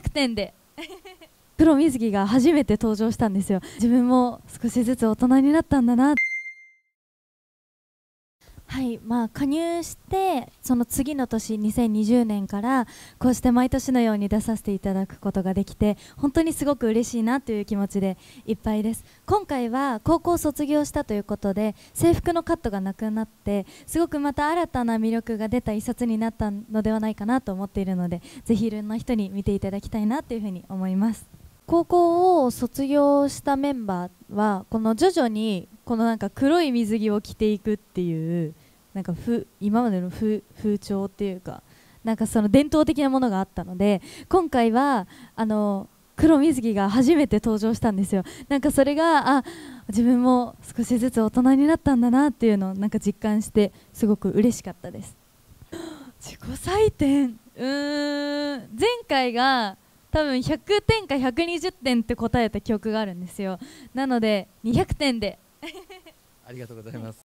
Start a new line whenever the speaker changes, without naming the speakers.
100点で黒 水着が初めて登場したんですよ自分も少しずつ大人になったんだなはいまあ、加入してその次の年2020年からこうして毎年のように出させていただくことができて本当にすごく嬉しいなという気持ちでいっぱいです今回は高校卒業したということで制服のカットがなくなってすごくまた新たな魅力が出た一冊になったのではないかなと思っているのでぜひいろんな人に見ていただきたいなというふうに思います高校を卒業したメンバーはこの徐々にこのなんか黒い水着を着ていくっていうなんかふ今までの風潮っていうかなんかその伝統的なものがあったので今回はあの黒水着が初めて登場したんですよなんかそれがあ自分も少しずつ大人になったんだなっていうのをなんか実感してすごく嬉しかったです 自己採点うーん前回が多分100点か120点って答えた記憶があるんですよなので200
点で ありがとうございます